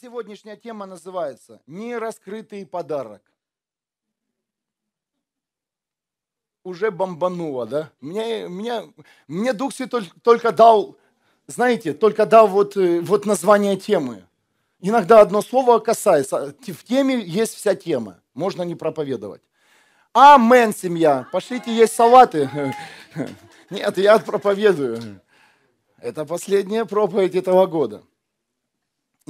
сегодняшняя тема называется «Нераскрытый подарок». Уже бомбануло, да? Мне, мне, мне Дух Святой только дал, знаете, только дал вот, э, вот название темы. Иногда одно слово касается. В теме есть вся тема. Можно не проповедовать. Амен, семья. Пошлите есть салаты. Нет, я проповедую. Это последняя проповедь этого года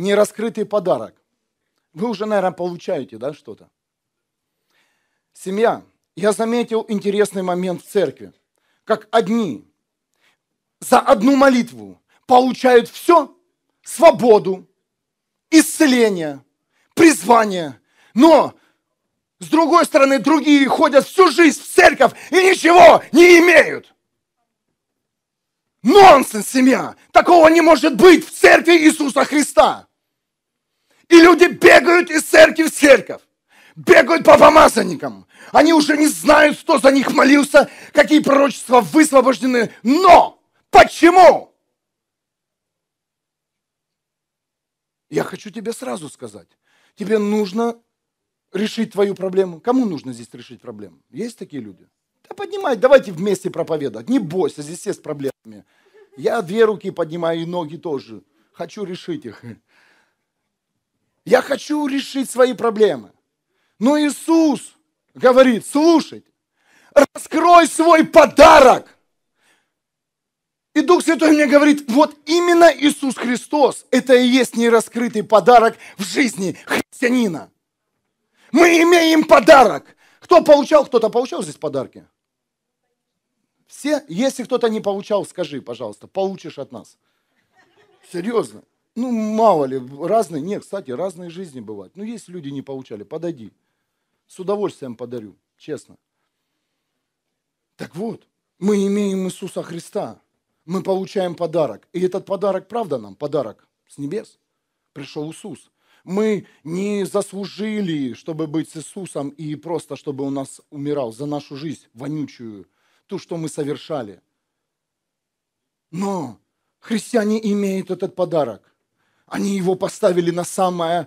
нераскрытый подарок. Вы уже, наверное, получаете да, что-то. Семья. Я заметил интересный момент в церкви. Как одни за одну молитву получают все, свободу, исцеление, призвание. Но с другой стороны, другие ходят всю жизнь в церковь и ничего не имеют. Нонсенс, семья! Такого не может быть в церкви Иисуса Христа. И люди бегают из церкви в церковь. Бегают по помазанникам. Они уже не знают, кто за них молился, какие пророчества высвобождены. Но почему? Я хочу тебе сразу сказать. Тебе нужно решить твою проблему. Кому нужно здесь решить проблему? Есть такие люди? Да поднимай, давайте вместе проповедовать. Не бойся, здесь все с проблемами. Я две руки поднимаю и ноги тоже. Хочу решить их. Я хочу решить свои проблемы. Но Иисус говорит, слушайте, раскрой свой подарок. И Дух Святой мне говорит, вот именно Иисус Христос, это и есть нераскрытый подарок в жизни христианина. Мы имеем подарок. Кто получал? Кто-то получал здесь подарки? Все? Если кто-то не получал, скажи, пожалуйста, получишь от нас. Серьезно. Ну, мало ли, разные, нет, кстати, разные жизни бывают. Ну, есть люди не получали, подойди. С удовольствием подарю, честно. Так вот, мы имеем Иисуса Христа, мы получаем подарок. И этот подарок, правда нам, подарок с небес. Пришел Иисус. Мы не заслужили, чтобы быть с Иисусом и просто, чтобы он нас умирал за нашу жизнь вонючую, ту, что мы совершали. Но христиане имеют этот подарок. Они его поставили на самое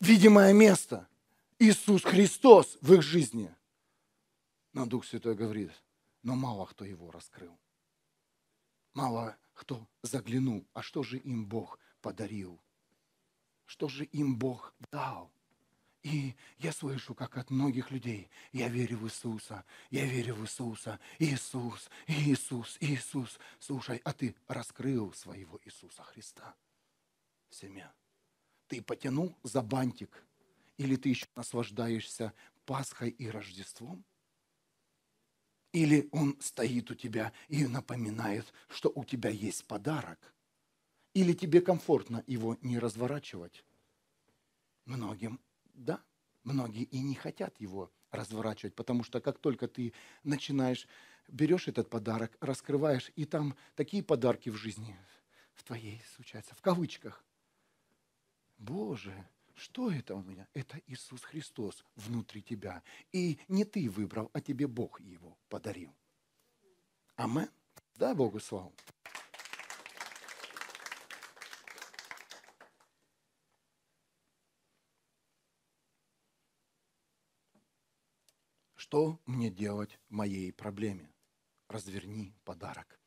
видимое место. Иисус Христос в их жизни. Но Дух Святой говорит, но мало кто его раскрыл. Мало кто заглянул. А что же им Бог подарил? Что же им Бог дал? И я слышу, как от многих людей, я верю в Иисуса, я верю в Иисуса, Иисус, Иисус, Иисус. Слушай, а ты раскрыл своего Иисуса Христа семья. Ты потянул за бантик, или ты еще наслаждаешься Пасхой и Рождеством? Или он стоит у тебя и напоминает, что у тебя есть подарок? Или тебе комфортно его не разворачивать? Многим да, многие и не хотят его разворачивать, потому что как только ты начинаешь, берешь этот подарок, раскрываешь, и там такие подарки в жизни в твоей случаются, в кавычках. Боже, что это у меня? Это Иисус Христос внутри тебя. И не ты выбрал, а тебе Бог его подарил. Амен. Да, Богу слава. что мне делать в моей проблеме? Разверни подарок.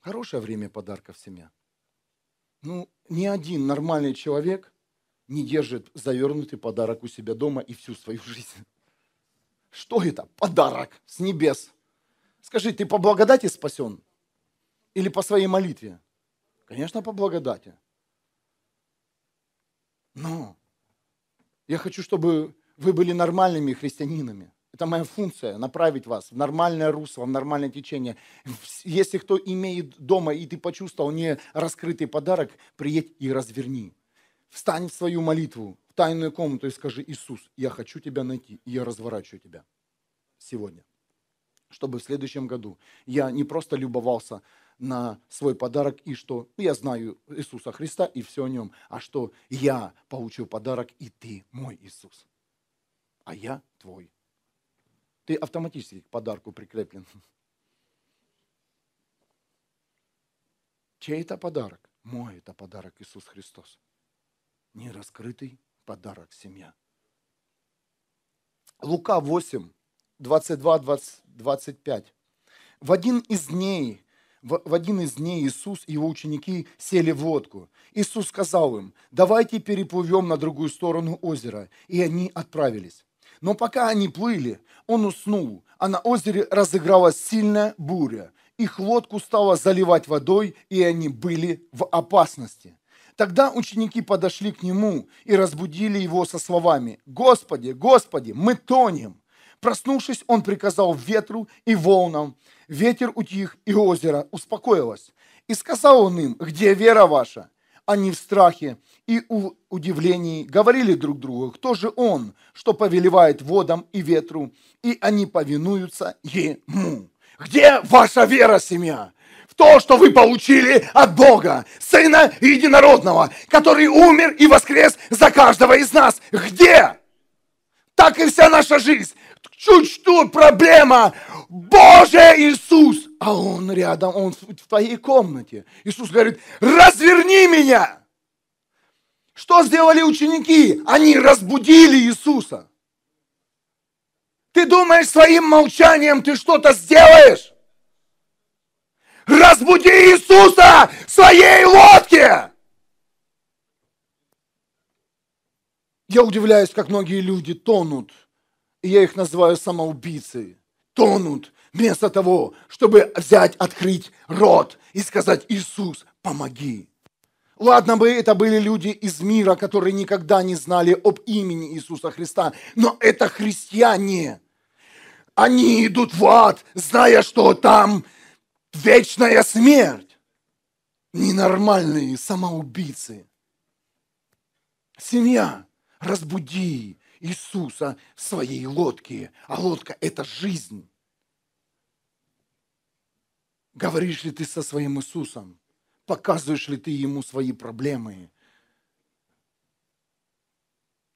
Хорошее время подарков семья. Ну, ни один нормальный человек не держит завернутый подарок у себя дома и всю свою жизнь. Что это? Подарок с небес. Скажи, ты по благодати спасен? Или по своей молитве? Конечно, по благодати. Но я хочу, чтобы вы были нормальными христианинами. Это моя функция, направить вас в нормальное русло, в нормальное течение. Если кто имеет дома, и ты почувствовал не раскрытый подарок, приедь и разверни. Встань в свою молитву, в тайную комнату и скажи, Иисус, я хочу тебя найти, и я разворачиваю тебя сегодня. Чтобы в следующем году я не просто любовался на свой подарок и что я знаю Иисуса Христа и все о нем, а что я получу подарок и ты мой Иисус а я твой. Ты автоматически к подарку прикреплен. Чей это подарок? Мой это подарок Иисус Христос. Нераскрытый подарок семья. Лука 8, 22, 20, 25. В один из дней, в один из дней Иисус и его ученики сели в лодку. Иисус сказал им, давайте переплывем на другую сторону озера. И они отправились. Но пока они плыли, он уснул, а на озере разыгралась сильная буря. Их лодку стало заливать водой, и они были в опасности. Тогда ученики подошли к нему и разбудили его со словами «Господи, Господи, мы тонем!» Проснувшись, он приказал ветру и волнам. Ветер утих, и озеро успокоилось. И сказал он им, где вера ваша? Они в страхе и удивлении говорили друг другу, кто же он, что повелевает водам и ветру, и они повинуются ему. Где ваша вера, семья? В то, что вы получили от Бога, Сына Единородного, который умер и воскрес за каждого из нас. Где? Так и вся наша жизнь. Чуть что проблема. Боже Иисус! А Он рядом, Он в твоей комнате. Иисус говорит, разверни меня! Что сделали ученики? Они разбудили Иисуса. Ты думаешь, своим молчанием ты что-то сделаешь? Разбуди Иисуса в своей лодке! Я удивляюсь, как многие люди тонут, и я их называю самоубийцы, тонут вместо того, чтобы взять, открыть рот и сказать, Иисус, помоги. Ладно бы это были люди из мира, которые никогда не знали об имени Иисуса Христа, но это христиане. Они идут в ад, зная, что там вечная смерть. Ненормальные самоубийцы. Семья, разбуди Иисуса в своей лодке, а лодка – это жизнь. Говоришь ли ты со своим Иисусом? Показываешь ли ты ему свои проблемы?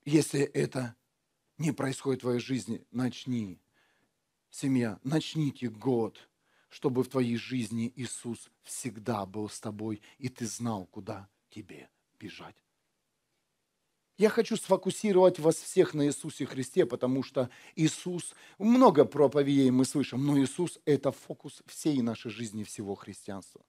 Если это не происходит в твоей жизни, начни, семья, начните год, чтобы в твоей жизни Иисус всегда был с тобой, и ты знал, куда тебе бежать. Я хочу сфокусировать вас всех на Иисусе Христе, потому что Иисус, много проповедей мы слышим, но Иисус – это фокус всей нашей жизни, всего христианства.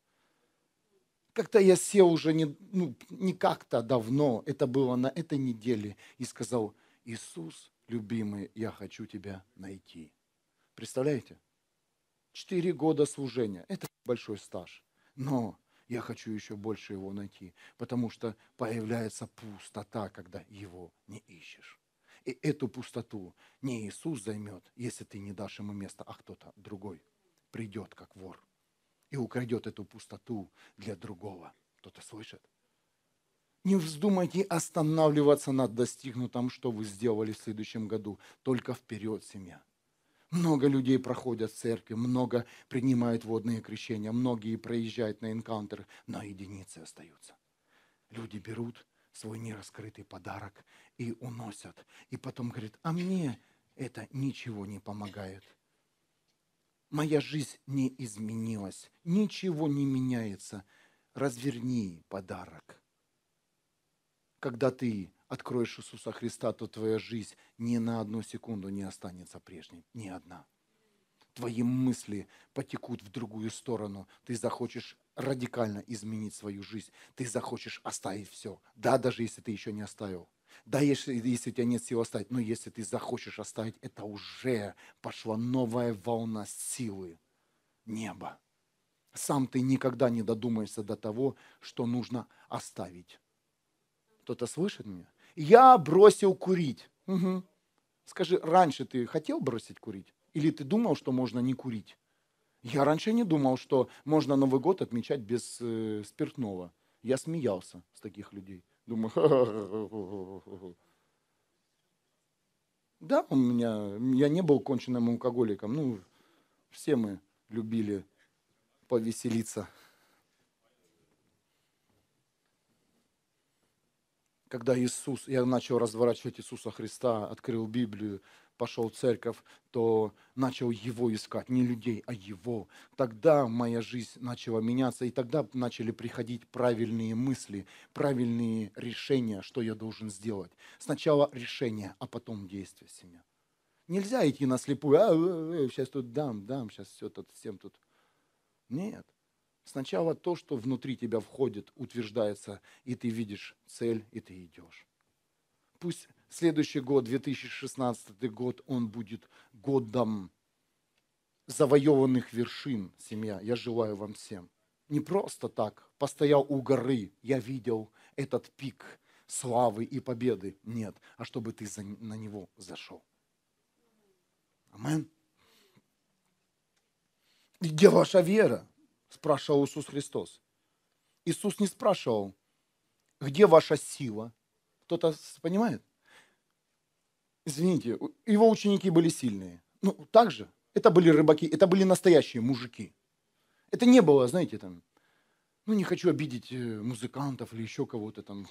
Как-то я сел уже не, ну, не как-то давно, это было на этой неделе, и сказал, Иисус, любимый, я хочу тебя найти. Представляете? Четыре года служения. Это большой стаж. Но я хочу еще больше его найти, потому что появляется пустота, когда его не ищешь. И эту пустоту не Иисус займет, если ты не дашь ему место, а кто-то другой придет как вор и украдет эту пустоту для другого. Кто-то слышит? Не вздумайте останавливаться на достигнутом, что вы сделали в следующем году. Только вперед, семья. Много людей проходят церкви, много принимают водные крещения, многие проезжают на энкаунтеры, но единицы остаются. Люди берут свой нераскрытый подарок и уносят. И потом говорит, а мне это ничего не помогает моя жизнь не изменилась, ничего не меняется. Разверни подарок. Когда ты откроешь Иисуса Христа, то твоя жизнь ни на одну секунду не останется прежней, ни одна. Твои мысли потекут в другую сторону. Ты захочешь радикально изменить свою жизнь. Ты захочешь оставить все. Да, даже если ты еще не оставил. Да, если, если у тебя нет сил оставить, но если ты захочешь оставить, это уже пошла новая волна силы неба. Сам ты никогда не додумаешься до того, что нужно оставить. Кто-то слышит меня? Я бросил курить. Угу. Скажи, раньше ты хотел бросить курить? Или ты думал, что можно не курить? Я раньше не думал, что можно Новый год отмечать без э, спиртного. Я смеялся с таких людей. Думаю, Ха -ха -ха да, у меня, я не был конченным алкоголиком. Ну, все мы любили повеселиться. Когда Иисус, я начал разворачивать Иисуса Христа, открыл Библию, пошел в церковь, то начал его искать, не людей, а его. Тогда моя жизнь начала меняться, и тогда начали приходить правильные мысли, правильные решения, что я должен сделать. Сначала решение, а потом действие семья. Нельзя идти на слепую, а, сейчас э, э, э, тут дам, дам, сейчас все тут, всем тут. Нет. Сначала то, что внутри тебя входит, утверждается, и ты видишь цель, и ты идешь. Пусть Следующий год, 2016 год, он будет годом завоеванных вершин, семья. Я желаю вам всем. Не просто так, постоял у горы, я видел этот пик славы и победы. Нет, а чтобы ты за, на него зашел. Амен. Где ваша вера? Спрашивал Иисус Христос. Иисус не спрашивал, где ваша сила? Кто-то понимает? Извините, его ученики были сильные. Ну, так же. это были рыбаки, это были настоящие мужики. Это не было, знаете, там, ну, не хочу обидеть э, музыкантов или еще кого-то там.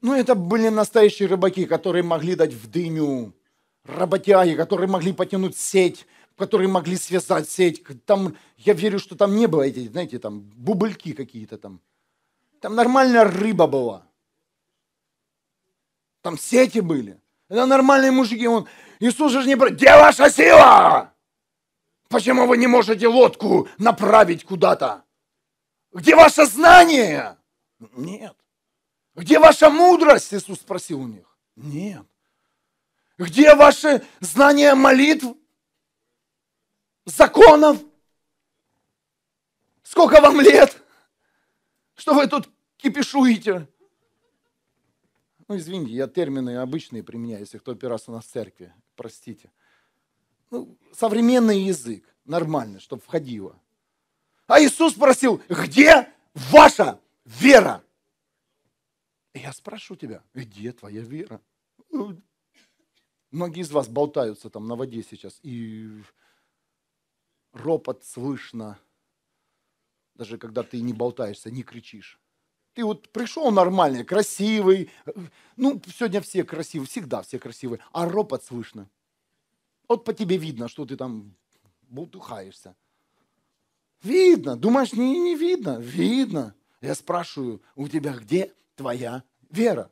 Ну, это были настоящие рыбаки, которые могли дать в дыню, работяги, которые могли потянуть сеть, которые могли связать сеть. Там, я верю, что там не было эти, знаете, там, бубльки какие-то там. Там нормальная рыба была. Там сети были. Это нормальные мужики. Он, Иисус же не... про. Где ваша сила? Почему вы не можете лодку направить куда-то? Где ваше знание? Нет. Где ваша мудрость? Иисус спросил у них. Нет. Где ваши знания молитв, законов? Сколько вам лет? Что вы тут кипишуете? Ну, извините, я термины обычные применяю, если кто первый раз у нас в церкви, простите. Ну, современный язык, нормально, чтобы входило. А Иисус спросил, где ваша вера? я спрошу тебя, где твоя вера? Многие из вас болтаются там на воде сейчас, и ропот слышно, даже когда ты не болтаешься, не кричишь. Ты вот пришел нормальный, красивый. Ну, сегодня все красивые, всегда все красивые. А ропот слышно. Вот по тебе видно, что ты там бултухаешься. Видно. Думаешь, не, не видно? Видно. Я спрашиваю, у тебя где твоя вера?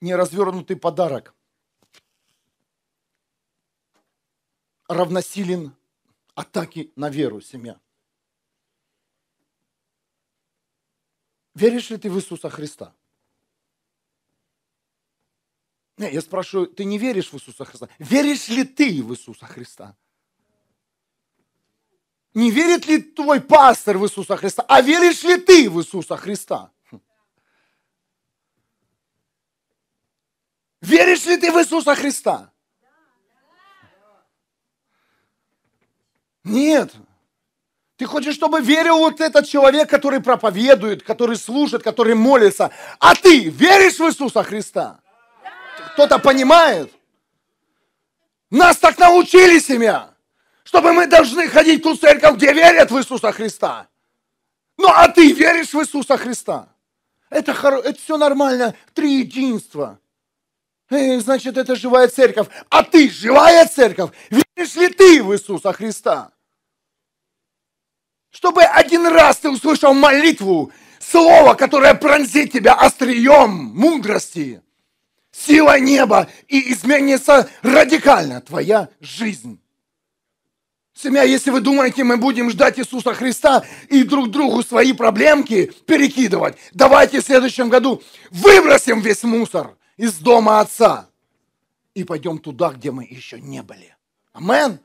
Неразвернутый подарок равносилен атаки на веру семья. Веришь ли ты в Иисуса Христа? Не, я спрашиваю, ты не веришь в Иисуса Христа? Веришь ли ты в Иисуса Христа? Не верит ли твой пастор в Иисуса Христа? А веришь ли ты в Иисуса Христа? Хм. Веришь ли ты в Иисуса Христа? Нет. Ты хочешь, чтобы верил вот этот человек, который проповедует, который служит, который молится. А ты веришь в Иисуса Христа? Кто-то понимает? Нас так научили, семья, чтобы мы должны ходить в ту церковь, где верят в Иисуса Христа. Ну, а ты веришь в Иисуса Христа? Это, хоро... это все нормально, три единства. Эй, значит, это живая церковь. А ты живая церковь? Веришь ли ты в Иисуса Христа? чтобы один раз ты услышал молитву, слово, которое пронзит тебя острием мудрости, сила неба, и изменится радикально твоя жизнь. Семья, если вы думаете, мы будем ждать Иисуса Христа и друг другу свои проблемки перекидывать, давайте в следующем году выбросим весь мусор из дома Отца и пойдем туда, где мы еще не были. Амен.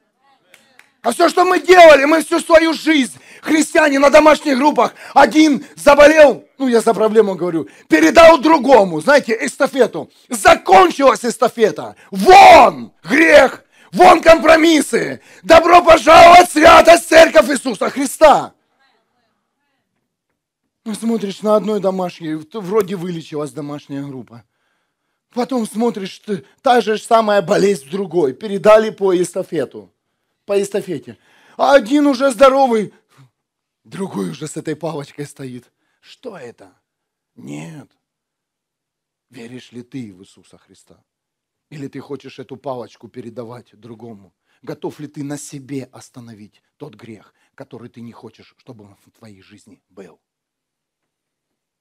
А все, что мы делали, мы всю свою жизнь, христиане на домашних группах, один заболел, ну я за проблему говорю, передал другому, знаете, эстафету. Закончилась эстафета. Вон грех, вон компромиссы. Добро пожаловать, святость, церковь Иисуса Христа. смотришь на одной домашней, вроде вылечилась домашняя группа. Потом смотришь, та же самая болезнь в другой, передали по эстафету по эстафете. А один уже здоровый, другой уже с этой палочкой стоит. Что это? Нет. Веришь ли ты в Иисуса Христа? Или ты хочешь эту палочку передавать другому? Готов ли ты на себе остановить тот грех, который ты не хочешь, чтобы он в твоей жизни был?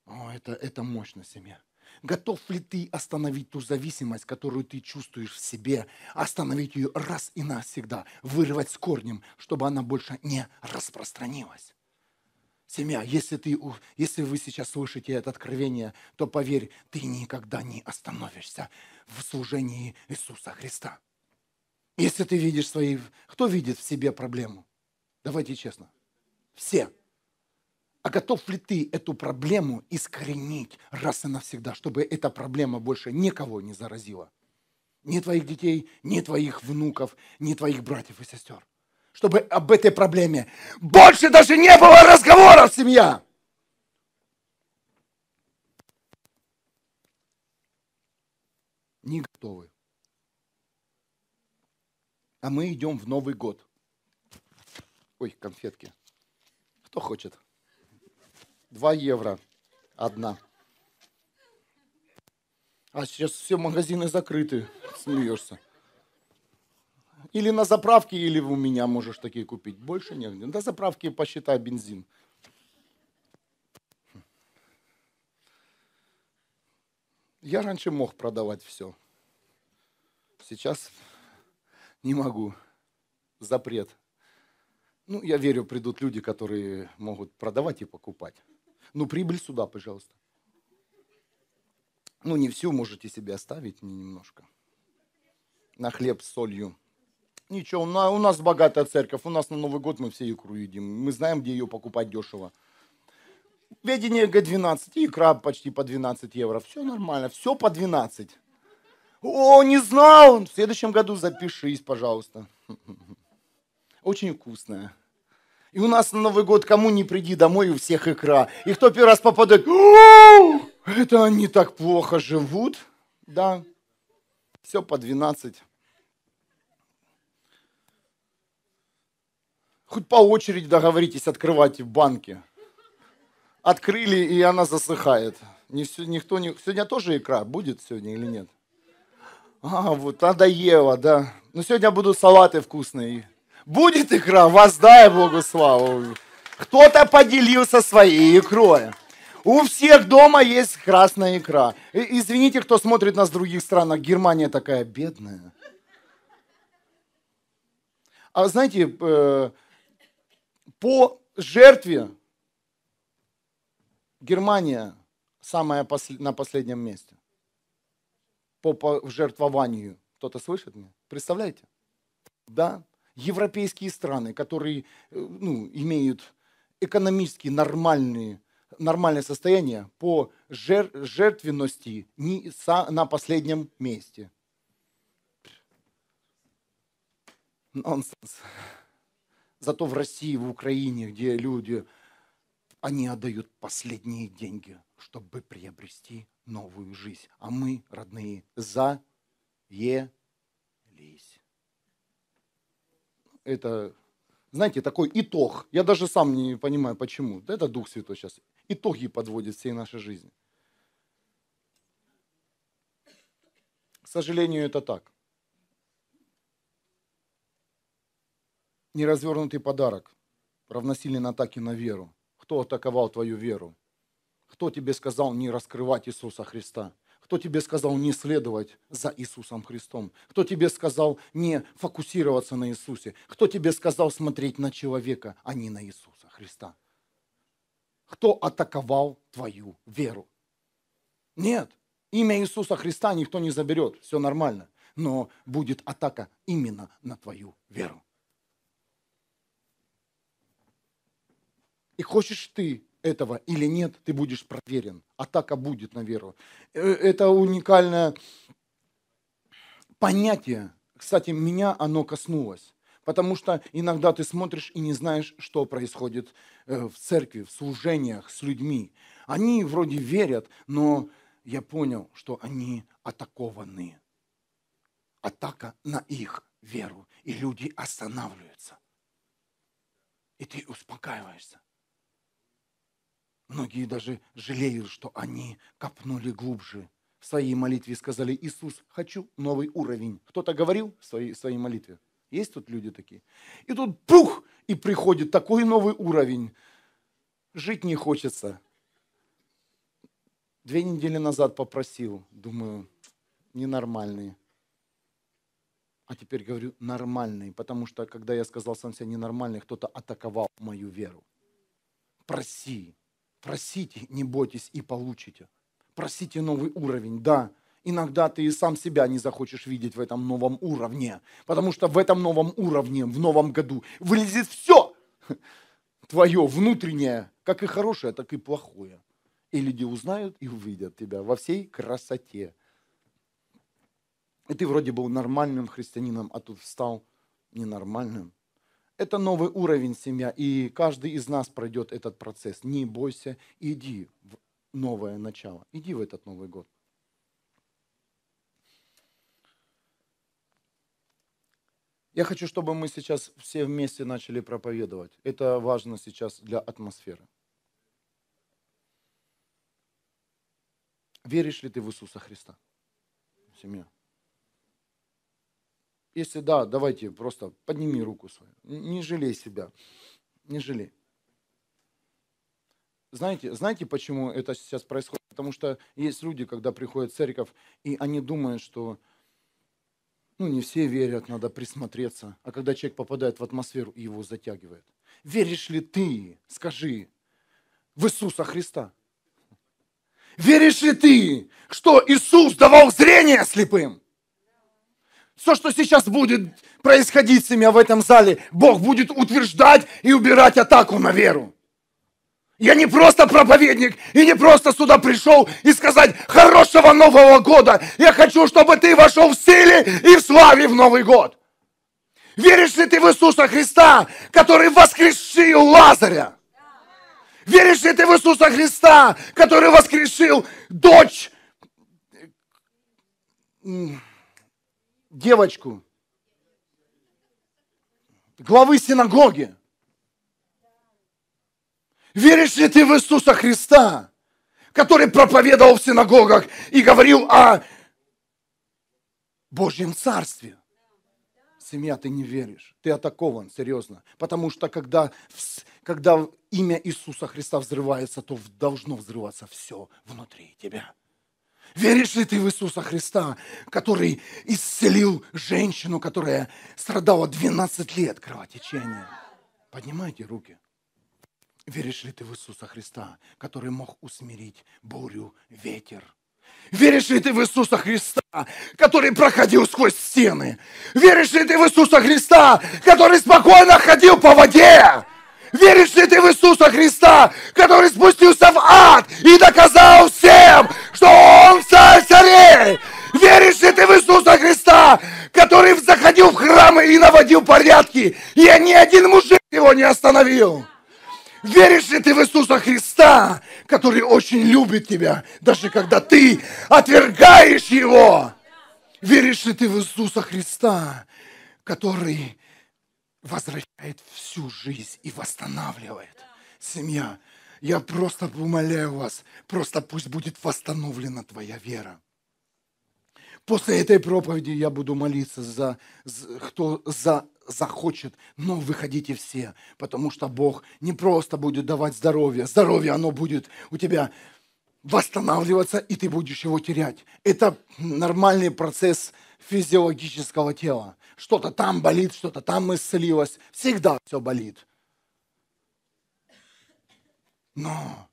О, это, это мощно, семья. Готов ли ты остановить ту зависимость, которую ты чувствуешь в себе, остановить ее раз и навсегда, вырвать с корнем, чтобы она больше не распространилась? Семья, если, ты, если вы сейчас слышите это откровение, то поверь, ты никогда не остановишься в служении Иисуса Христа. Если ты видишь свои... Кто видит в себе проблему? Давайте честно. Все. А готов ли ты эту проблему искоренить раз и навсегда, чтобы эта проблема больше никого не заразила? Ни твоих детей, ни твоих внуков, ни твоих братьев и сестер. Чтобы об этой проблеме больше даже не было разговоров, семья! Не готовы. А мы идем в Новый год. Ой, конфетки. Кто хочет? 2 евро одна. А сейчас все магазины закрыты, смеешься. Или на заправке, или у меня можешь такие купить. Больше нет. На заправке посчитай бензин. Я раньше мог продавать все. Сейчас не могу. Запрет. Ну, я верю, придут люди, которые могут продавать и покупать. Ну, прибыль сюда, пожалуйста. Ну, не всю можете себе оставить, не немножко. На хлеб с солью. Ничего, у нас богатая церковь, у нас на Новый год мы все икру едим. Мы знаем, где ее покупать дешево. Ведение Г-12, икра почти по 12 евро. Все нормально, все по 12. О, не знал! В следующем году запишись, пожалуйста. Очень вкусная. И у нас на Новый год кому не приди домой, у всех икра. И кто первый раз попадает, это они так плохо живут. Да, все по 12. Хоть по очереди договоритесь открывать банки. Открыли, и она засыхает. Не все, никто не... Сегодня тоже икра будет сегодня или нет? А, вот надоело, да. Но ну, сегодня будут салаты вкусные. Будет икра, воздай Богу славу. Кто-то поделился своей икрой. У всех дома есть красная икра. И, извините, кто смотрит нас в других странах. Германия такая бедная. А знаете, э, по жертве Германия самая на последнем месте. По, по жертвованию. Кто-то слышит меня? Представляете? Да европейские страны, которые э, ну, имеют экономически нормальные, нормальное состояние по жер, жертвенности не, са, на последнем месте. Нонсенс. Зато в России, в Украине, где люди, они отдают последние деньги, чтобы приобрести новую жизнь. А мы, родные, за заелись это, знаете, такой итог. Я даже сам не понимаю, почему. Да Это Дух Святой сейчас. Итоги подводит всей нашей жизни. К сожалению, это так. Неразвернутый подарок равносилен атаке на веру. Кто атаковал твою веру? Кто тебе сказал не раскрывать Иисуса Христа? Кто тебе сказал не следовать за Иисусом Христом? Кто тебе сказал не фокусироваться на Иисусе? Кто тебе сказал смотреть на человека, а не на Иисуса Христа? Кто атаковал твою веру? Нет, имя Иисуса Христа никто не заберет, все нормально, но будет атака именно на твою веру. И хочешь ты этого или нет, ты будешь проверен. Атака будет на веру. Э, это уникальное понятие. Кстати, меня оно коснулось. Потому что иногда ты смотришь и не знаешь, что происходит э, в церкви, в служениях с людьми. Они вроде верят, но я понял, что они атакованы. Атака на их веру. И люди останавливаются. И ты успокаиваешься. Многие даже жалеют, что они копнули глубже. В своей молитве сказали, Иисус, хочу новый уровень. Кто-то говорил в своей, в своей молитве? Есть тут люди такие? И тут пух, и приходит такой новый уровень. Жить не хочется. Две недели назад попросил, думаю, ненормальные. А теперь говорю нормальные, потому что когда я сказал сам себя ненормальный, кто-то атаковал мою веру. Проси, Просите, не бойтесь и получите. Просите новый уровень, да. Иногда ты и сам себя не захочешь видеть в этом новом уровне, потому что в этом новом уровне, в новом году вылезет все твое внутреннее, как и хорошее, так и плохое. И люди узнают и увидят тебя во всей красоте. И ты вроде был нормальным христианином, а тут стал ненормальным это новый уровень семья, и каждый из нас пройдет этот процесс. Не бойся, иди в новое начало, иди в этот Новый год. Я хочу, чтобы мы сейчас все вместе начали проповедовать. Это важно сейчас для атмосферы. Веришь ли ты в Иисуса Христа? Семья. Если да, давайте просто подними руку свою. Не жалей себя. Не жалей. Знаете, знаете, почему это сейчас происходит? Потому что есть люди, когда приходят в церковь, и они думают, что ну, не все верят, надо присмотреться. А когда человек попадает в атмосферу, его затягивает. Веришь ли ты, скажи, в Иисуса Христа? Веришь ли ты, что Иисус давал зрение слепым? Все, что сейчас будет происходить с меня в этом зале, Бог будет утверждать и убирать атаку на веру. Я не просто проповедник и не просто сюда пришел и сказать хорошего Нового года. Я хочу, чтобы ты вошел в силе и в славе в Новый год. Веришь ли ты в Иисуса Христа, который воскрешил Лазаря? Веришь ли ты в Иисуса Христа, который воскрешил дочь девочку, главы синагоги. Веришь ли ты в Иисуса Христа, который проповедовал в синагогах и говорил о Божьем Царстве? Семья, ты не веришь. Ты атакован, серьезно. Потому что когда, когда имя Иисуса Христа взрывается, то должно взрываться все внутри тебя. Веришь ли ты в Иисуса Христа, который исцелил женщину, которая страдала 12 лет кровотечения? Поднимайте руки. Веришь ли ты в Иисуса Христа, который мог усмирить бурю, ветер? Веришь ли ты в Иисуса Христа, который проходил сквозь стены? Веришь ли ты в Иисуса Христа, который спокойно ходил по воде? Веришь ли ты в Иисуса Христа, который спустился в ад и доказал всем, что Он царь царей? Веришь ли ты в Иисуса Христа, который заходил в храмы и наводил порядки, и ни один мужик его не остановил? Веришь ли ты в Иисуса Христа, который очень любит тебя, даже когда ты отвергаешь его? Веришь ли ты в Иисуса Христа, который возвращает всю жизнь и восстанавливает. Семья, я просто умоляю вас, просто пусть будет восстановлена твоя вера. После этой проповеди я буду молиться за, кто за захочет, но выходите все, потому что Бог не просто будет давать здоровье, здоровье оно будет у тебя восстанавливаться, и ты будешь его терять. Это нормальный процесс физиологического тела. Что-то там болит, что-то там исцелилось. Всегда все болит. Но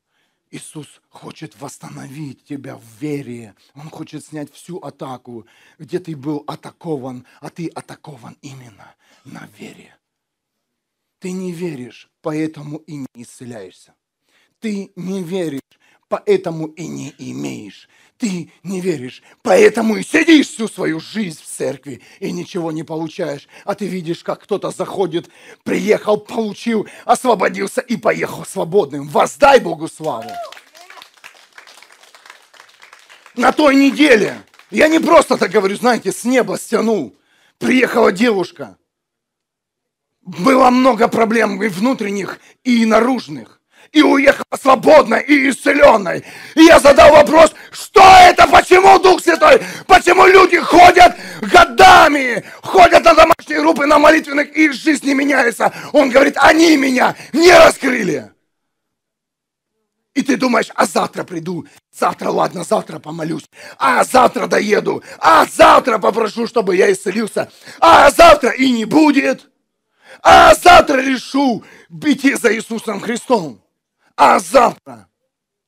Иисус хочет восстановить тебя в вере. Он хочет снять всю атаку, где ты был атакован, а ты атакован именно на вере. Ты не веришь, поэтому и не исцеляешься. Ты не веришь, поэтому и не имеешь. Ты не веришь, поэтому и сидишь всю свою жизнь в церкви и ничего не получаешь. А ты видишь, как кто-то заходит, приехал, получил, освободился и поехал свободным. Воздай Богу славу! На той неделе, я не просто так говорю, знаете, с неба стянул, приехала девушка. Было много проблем и внутренних, и наружных и уехала свободной и исцеленной. И я задал вопрос, что это, почему Дух Святой, почему люди ходят годами, ходят на домашние группы, на молитвенных, и их жизнь не меняется. Он говорит, они меня не раскрыли. И ты думаешь, а завтра приду, завтра, ладно, завтра помолюсь, а завтра доеду, а завтра попрошу, чтобы я исцелился, а завтра и не будет, а завтра решу бить за Иисусом Христом. А завтра,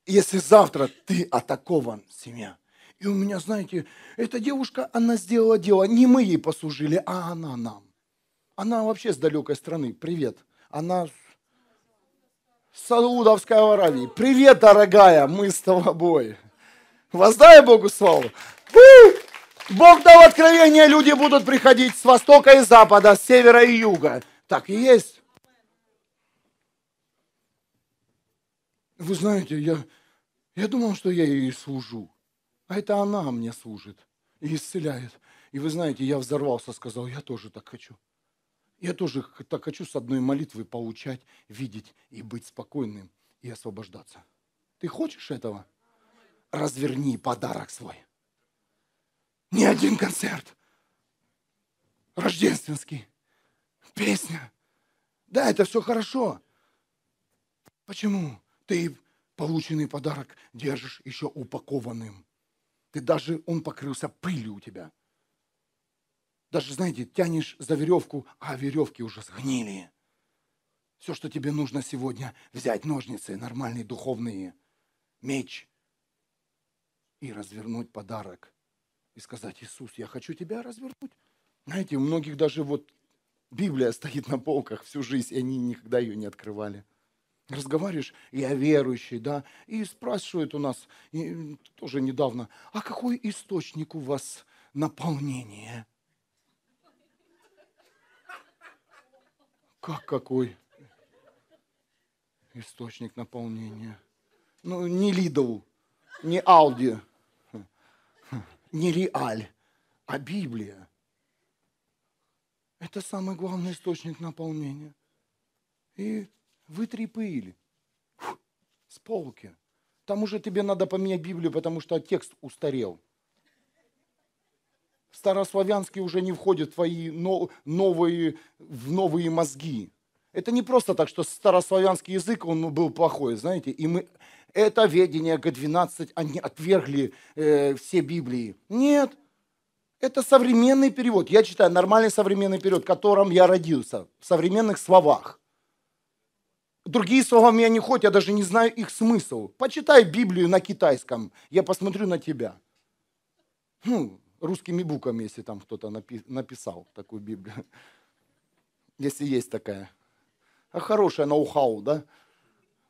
если завтра ты атакован, семья, и у меня, знаете, эта девушка, она сделала дело, не мы ей послужили, а она нам. Она вообще с далекой страны, привет. Она с Саудовской Аравии. Привет, дорогая, мы с тобой. Воздай Богу славу. Бог дал откровение, люди будут приходить с востока и запада, с севера и юга. Так и есть. Вы знаете, я, я думал, что я ей служу. А это она мне служит и исцеляет. И вы знаете, я взорвался, сказал, я тоже так хочу. Я тоже так хочу с одной молитвы получать, видеть и быть спокойным и освобождаться. Ты хочешь этого? Разверни подарок свой. Не один концерт. Рождественский. Песня. Да, это все хорошо. Почему? ты полученный подарок держишь еще упакованным. Ты даже, он покрылся пылью у тебя. Даже, знаете, тянешь за веревку, а веревки уже сгнили. Все, что тебе нужно сегодня, взять ножницы нормальные, духовные, меч и развернуть подарок. И сказать, Иисус, я хочу тебя развернуть. Знаете, у многих даже вот Библия стоит на полках всю жизнь, и они никогда ее не открывали разговариваешь, я верующий, да, и спрашивают у нас, и, тоже недавно, а какой источник у вас наполнения? Как какой источник наполнения? Ну, не Лидл, не Алди, не Реаль, а Библия. Это самый главный источник наполнения. И Вытри пыль Фу, с полки. Там уже тебе надо поменять Библию, потому что текст устарел. Старославянский уже не входит в твои новые, в новые мозги. Это не просто так, что старославянский язык, он был плохой, знаете, и мы это ведение Г-12, они отвергли э, все Библии. Нет, это современный перевод. Я читаю нормальный современный перевод, в котором я родился, в современных словах. Другие слова меня не ходят, я даже не знаю их смысл. Почитай Библию на китайском, я посмотрю на тебя. Ну, русскими буквами, если там кто-то написал такую Библию. Если есть такая. А хорошая ноу-хау, да?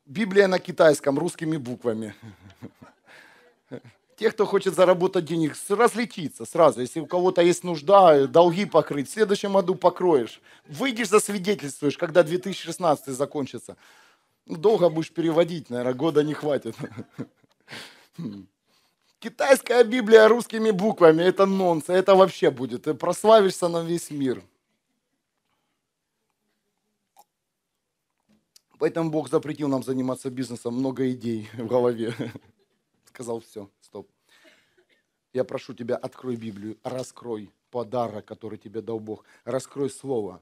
Библия на китайском, русскими буквами. Те, кто хочет заработать денег, разлетится сразу. Если у кого-то есть нужда, э, долги покрыть, в следующем году покроешь. Выйдешь, засвидетельствуешь, когда 2016 закончится. Долго будешь переводить, наверное, года не хватит. Китайская Библия русскими буквами, это нонс, это вообще будет. Ты прославишься на весь мир. Поэтому Бог запретил нам заниматься бизнесом, много идей в голове. сказал, все, стоп. Я прошу тебя, открой Библию, раскрой подарок, который тебе дал Бог, раскрой Слово.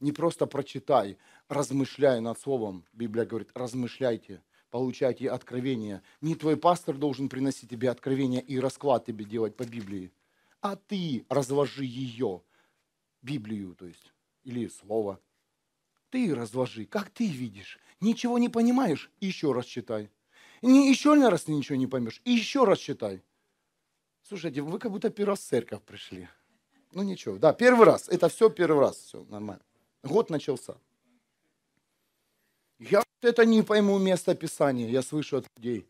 Не просто прочитай, размышляй над Словом. Библия говорит, размышляйте, получайте откровение. Не твой пастор должен приносить тебе откровение и расклад тебе делать по Библии, а ты разложи ее, Библию, то есть, или Слово. Ты разложи, как ты видишь. Ничего не понимаешь, еще раз читай. Не, еще раз ты ничего не поймешь. И еще раз читай. Слушайте, вы как будто первый раз в церковь пришли. Ну ничего, да, первый раз. Это все первый раз, все нормально. Год начался. Я вот это не пойму место Писания, я слышу от людей.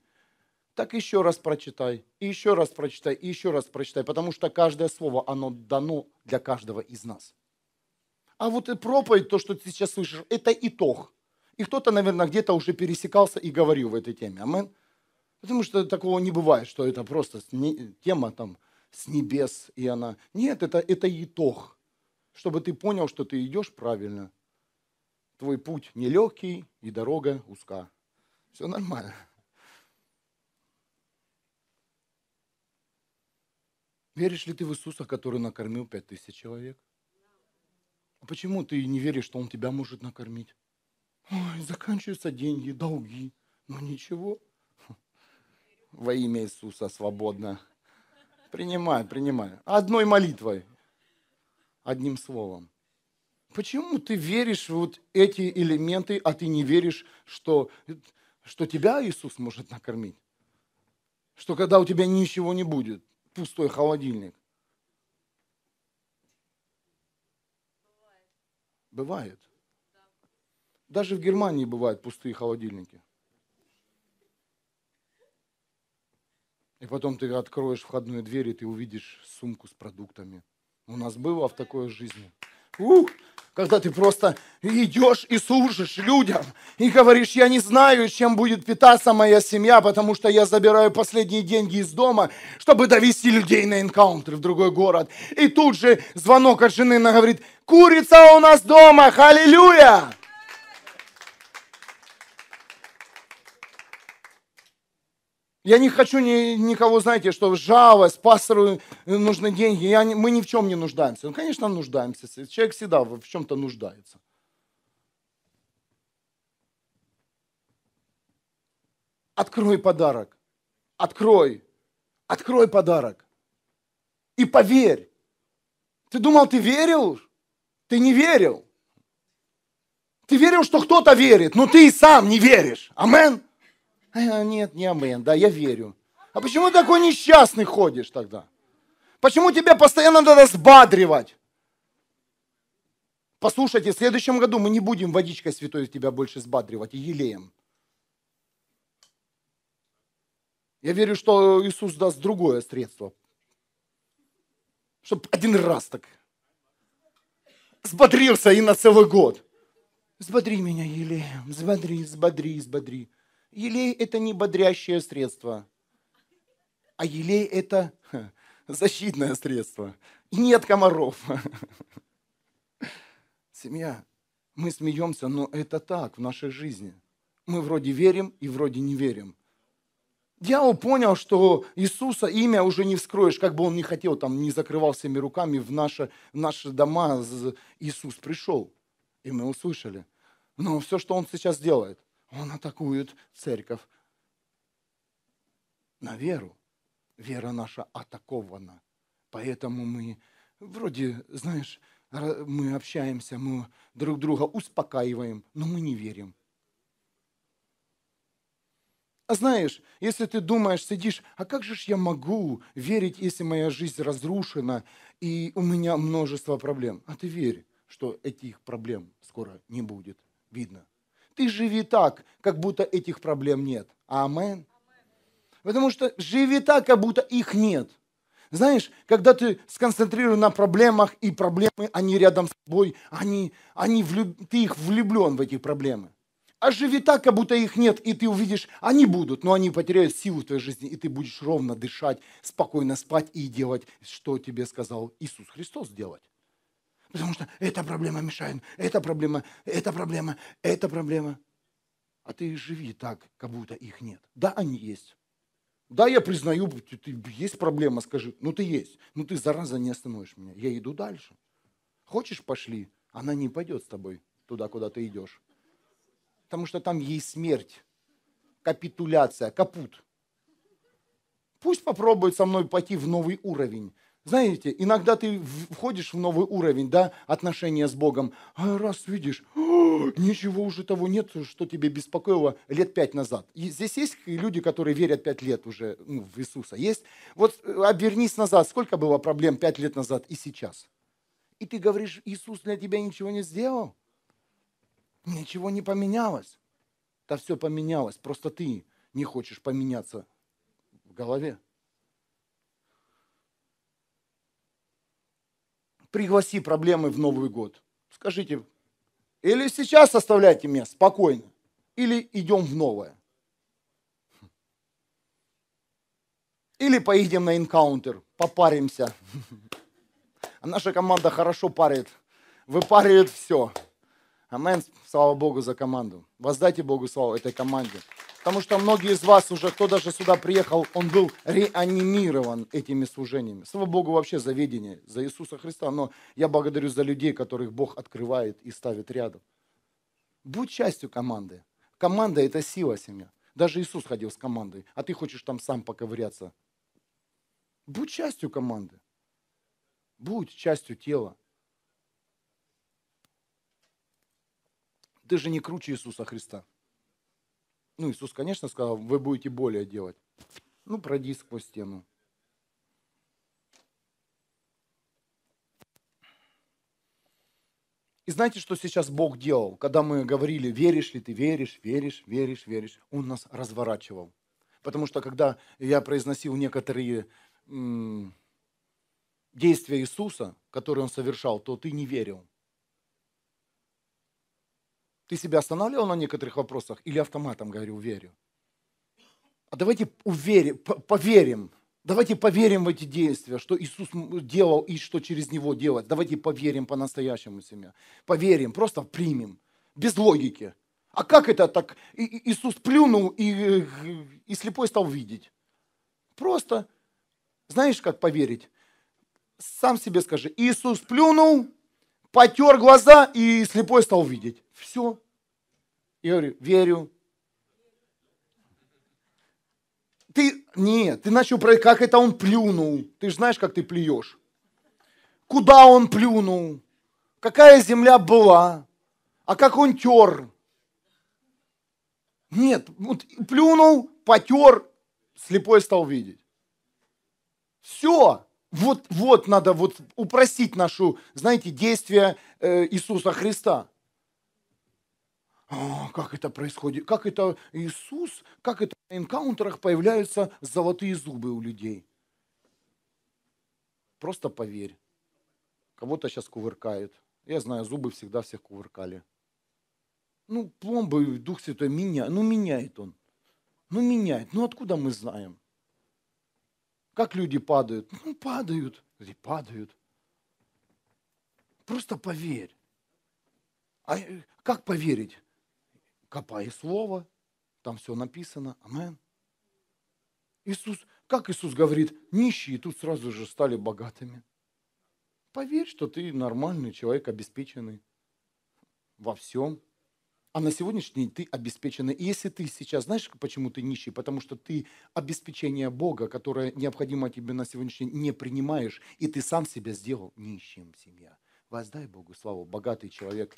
Так еще раз прочитай, и еще раз прочитай, и еще раз прочитай, потому что каждое слово, оно дано для каждого из нас. А вот и проповедь, то, что ты сейчас слышишь, это итог. И кто-то, наверное, где-то уже пересекался и говорил в этой теме. Амин. Потому что такого не бывает, что это просто тема там с небес, и она... Нет, это, это итог, чтобы ты понял, что ты идешь правильно. Твой путь нелегкий, и дорога узка. Все нормально. Веришь ли ты в Иисуса, который накормил пять тысяч человек? А почему ты не веришь, что Он тебя может накормить? Ой, заканчиваются деньги, долги. Ну ничего. Во имя Иисуса свободно. Принимай, принимай. Одной молитвой, одним словом. Почему ты веришь в вот эти элементы, а ты не веришь, что, что тебя Иисус может накормить? Что когда у тебя ничего не будет, пустой холодильник. Бывает. Бывает. Даже в Германии бывают пустые холодильники. И потом ты откроешь входную дверь, и ты увидишь сумку с продуктами. У нас было в такой жизни. Ух, когда ты просто идешь и служишь людям, и говоришь, я не знаю, чем будет питаться моя семья, потому что я забираю последние деньги из дома, чтобы довести людей на энкаунтер в другой город. И тут же звонок от жены, она говорит, курица у нас дома, халилюя! Я не хочу ни, никого, знаете, что жалость, пастору нужны деньги. Я мы ни в чем не нуждаемся. Ну, конечно, нуждаемся. Человек всегда в чем-то нуждается. Открой подарок. Открой. Открой подарок. И поверь. Ты думал, ты верил? Ты не верил. Ты верил, что кто-то верит, но ты и сам не веришь. Аминь. А, нет, не амен, да, я верю. А почему ты такой несчастный ходишь тогда? Почему тебя постоянно надо сбадривать? Послушайте, в следующем году мы не будем водичкой святой тебя больше сбадривать и елеем. Я верю, что Иисус даст другое средство. Чтобы один раз так взбодрился и на целый год. Взбодри меня елеем, взбодри, взбодри, взбодри. Елей – это не бодрящее средство, а елей – это защитное средство. И нет комаров. Семья, мы смеемся, но это так в нашей жизни. Мы вроде верим и вроде не верим. Дьявол понял, что Иисуса имя уже не вскроешь, как бы он не хотел, там, не закрывал всеми руками в наши, в наши дома. Иисус пришел, и мы услышали. Но все, что он сейчас делает – он атакует церковь на веру. Вера наша атакована. Поэтому мы вроде, знаешь, мы общаемся, мы друг друга успокаиваем, но мы не верим. А знаешь, если ты думаешь, сидишь, а как же ж я могу верить, если моя жизнь разрушена и у меня множество проблем? А ты верь, что этих проблем скоро не будет. Видно. Ты живи так, как будто этих проблем нет. Амен. Потому что живи так, как будто их нет. Знаешь, когда ты сконцентрирован на проблемах, и проблемы, они рядом с тобой, они, они влюб... ты их влюблен в эти проблемы. А живи так, как будто их нет, и ты увидишь, они будут, но они потеряют силу в твоей жизни, и ты будешь ровно дышать, спокойно спать и делать, что тебе сказал Иисус Христос делать. Потому что эта проблема мешает, эта проблема, эта проблема, эта проблема. А ты живи так, как будто их нет. Да, они есть. Да, я признаю, ты, ты, есть проблема, скажи. Ну, ты есть. Ну, ты, зараза, не остановишь меня. Я иду дальше. Хочешь, пошли. Она не пойдет с тобой туда, куда ты идешь. Потому что там ей смерть, капитуляция, капут. Пусть попробует со мной пойти в новый уровень. Знаете, иногда ты входишь в новый уровень, да, отношения с Богом, а раз видишь, ничего уже того нет, что тебе беспокоило лет пять назад. И здесь есть люди, которые верят пять лет уже ну, в Иисуса, есть? Вот э, обернись назад, сколько было проблем пять лет назад и сейчас? И ты говоришь, Иисус для тебя ничего не сделал? Ничего не поменялось? Да все поменялось, просто ты не хочешь поменяться в голове. пригласи проблемы в Новый год. Скажите, или сейчас оставляйте меня спокойно, или идем в новое. Или поедем на инкаунтер, попаримся. А наша команда хорошо парит, выпаривает все. Амен, слава Богу за команду. Воздайте Богу славу этой команде. Потому что многие из вас уже, кто даже сюда приехал, он был реанимирован этими служениями. Слава Богу вообще за ведение, за Иисуса Христа. Но я благодарю за людей, которых Бог открывает и ставит рядом. Будь частью команды. Команда – это сила семья. Даже Иисус ходил с командой, а ты хочешь там сам поковыряться. Будь частью команды. Будь частью тела. Ты же не круче Иисуса Христа. Ну, Иисус, конечно, сказал, вы будете более делать. Ну, пройди сквозь стену. И знаете, что сейчас Бог делал, когда мы говорили, веришь ли ты, веришь, веришь, веришь, веришь. Он нас разворачивал. Потому что когда я произносил некоторые м- действия Иисуса, которые он совершал, то ты не верил. Ты себя останавливал на некоторых вопросах или автоматом говорю, верю? А давайте уверим, поверим. Давайте поверим в эти действия, что Иисус делал и что через Него делать. Давайте поверим по-настоящему себя. Поверим, просто примем. Без логики. А как это так? И, Иисус плюнул и, э, и слепой стал видеть. Просто, знаешь, как поверить? Сам себе скажи, Иисус плюнул, потер глаза и слепой стал видеть. Все. Я говорю, верю. Ты, нет, ты начал про как это он плюнул. Ты же знаешь, как ты плюешь. Куда он плюнул? Какая земля была? А как он тер? Нет, вот плюнул, потер, слепой стал видеть. Все. Вот, вот надо вот упростить нашу, знаете, действие э, Иисуса Христа. О, а, как это происходит? Как это Иисус, как это на энкаунтерах появляются золотые зубы у людей? Просто поверь. Кого-то сейчас кувыркают. Я знаю, зубы всегда всех кувыркали. Ну, пломбы, Дух Святой меня, ну меняет он. Ну меняет. Ну откуда мы знаем? Как люди падают? Ну, падают. И падают. Просто поверь. А э, как поверить? Копай слово, там все написано. Амен. Иисус, как Иисус говорит, нищие тут сразу же стали богатыми. Поверь, что ты нормальный человек, обеспеченный во всем. А на сегодняшний день ты обеспеченный. И если ты сейчас, знаешь, почему ты нищий? Потому что ты обеспечение Бога, которое необходимо тебе на сегодняшний день, не принимаешь, и ты сам себя сделал нищим, семья. Воздай Богу славу, богатый человек.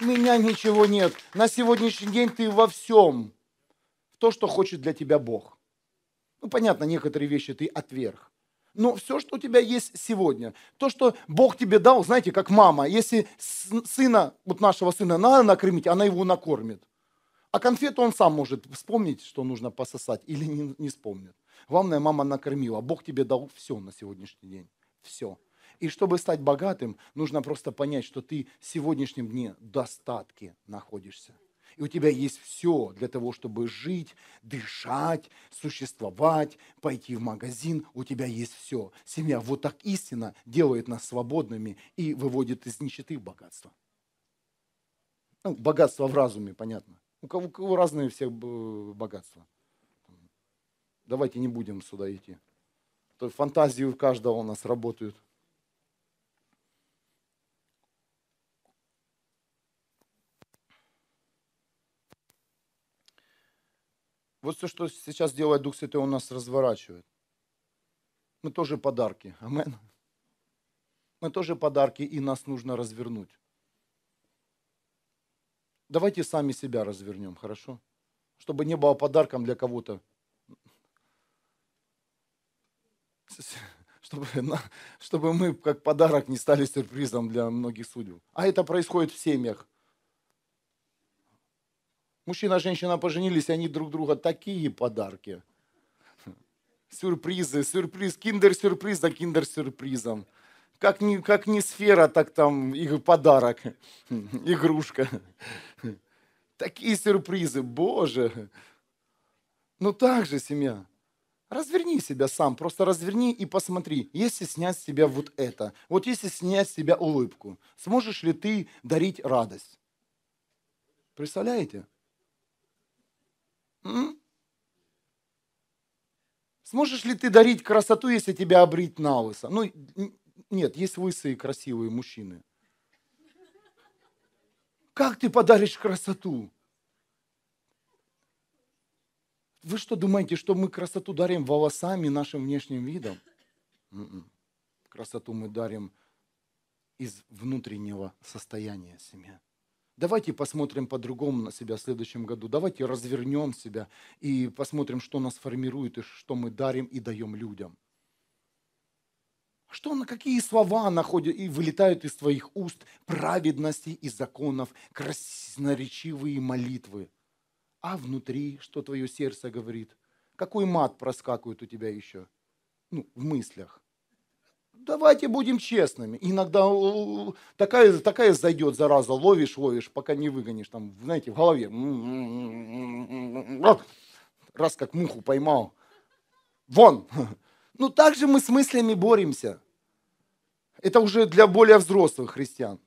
У меня ничего нет. На сегодняшний день ты во всем. В то, что хочет для тебя Бог. Ну, понятно, некоторые вещи ты отверг но все, что у тебя есть сегодня, то, что Бог тебе дал, знаете, как мама, если сына, вот нашего сына надо накормить, она его накормит. А конфету он сам может вспомнить, что нужно пососать, или не, не вспомнит. Главное, мама накормила. Бог тебе дал все на сегодняшний день. Все. И чтобы стать богатым, нужно просто понять, что ты в сегодняшнем дне в достатке находишься. И у тебя есть все для того, чтобы жить, дышать, существовать, пойти в магазин. У тебя есть все. Семья вот так истина делает нас свободными и выводит из нищеты в богатство. Ну, богатство в разуме, понятно. У кого, у кого разные все э, богатства. Давайте не будем сюда идти. То фантазии у каждого у нас работают. Вот все, что сейчас делает Дух Святой, он нас разворачивает. Мы тоже подарки. Амен. Мы тоже подарки, и нас нужно развернуть. Давайте сами себя развернем, хорошо? Чтобы не было подарком для кого-то. Чтобы, чтобы мы как подарок не стали сюрпризом для многих судеб. А это происходит в семьях. Мужчина, и женщина поженились, они друг друга такие подарки. Сюрпризы, сюрприз, киндер-сюрприз за киндер-сюрпризом. Как не, как не сфера, так там их подарок, игрушка. Такие сюрпризы, боже. Ну так же, семья. Разверни себя сам, просто разверни и посмотри, если снять с себя вот это, вот если снять с себя улыбку, сможешь ли ты дарить радость? Представляете? Сможешь ли ты дарить красоту, если тебя обрить на лысо? Ну, нет, есть лысые красивые мужчины. Как ты подаришь красоту? Вы что думаете, что мы красоту дарим волосами, нашим внешним видом? М-м. Красоту мы дарим из внутреннего состояния себя. Давайте посмотрим по-другому на себя в следующем году. Давайте развернем себя и посмотрим, что нас формирует и что мы дарим и даем людям. Что, на какие слова находят и вылетают из твоих уст праведности и законов, красноречивые молитвы? А внутри, что твое сердце говорит? Какой мат проскакивает у тебя еще? Ну, в мыслях давайте будем честными. Иногда э, такая, такая зайдет, зараза, ловишь, ловишь, пока не выгонишь, там, знаете, в голове. Раз как муху поймал. Вон! Ну, так же мы с мыслями боремся. Это уже для более взрослых христиан.